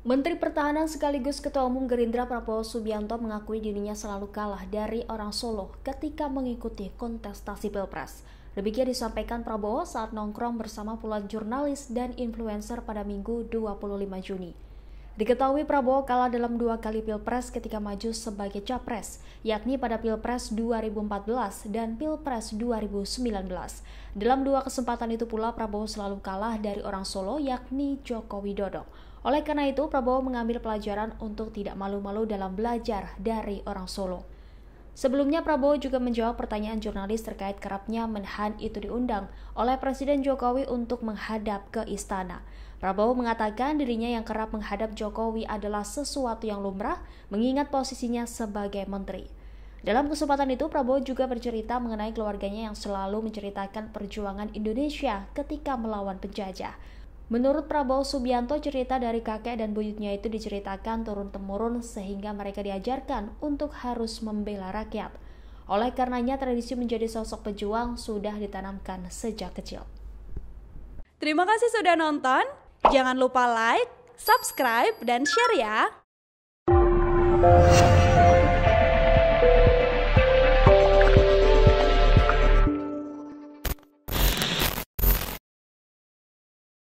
Menteri Pertahanan sekaligus Ketua Umum Gerindra Prabowo Subianto mengakui dirinya selalu kalah dari orang Solo ketika mengikuti kontestasi Pilpres. Demikian disampaikan Prabowo saat nongkrong bersama puluhan jurnalis dan influencer pada Minggu 25 Juni. Diketahui Prabowo kalah dalam dua kali Pilpres ketika maju sebagai capres, yakni pada Pilpres 2014 dan Pilpres 2019. Dalam dua kesempatan itu pula Prabowo selalu kalah dari orang Solo yakni Joko Widodo. Oleh karena itu, Prabowo mengambil pelajaran untuk tidak malu-malu dalam belajar dari orang Solo. Sebelumnya, Prabowo juga menjawab pertanyaan jurnalis terkait kerapnya Menhan itu diundang oleh Presiden Jokowi untuk menghadap ke istana. Prabowo mengatakan dirinya yang kerap menghadap Jokowi adalah sesuatu yang lumrah, mengingat posisinya sebagai menteri. Dalam kesempatan itu, Prabowo juga bercerita mengenai keluarganya yang selalu menceritakan perjuangan Indonesia ketika melawan penjajah. Menurut Prabowo Subianto, cerita dari kakek dan buyutnya itu diceritakan turun-temurun sehingga mereka diajarkan untuk harus membela rakyat. Oleh karenanya, tradisi menjadi sosok pejuang sudah ditanamkan sejak kecil. Terima kasih sudah nonton. Jangan lupa like, subscribe, dan share ya.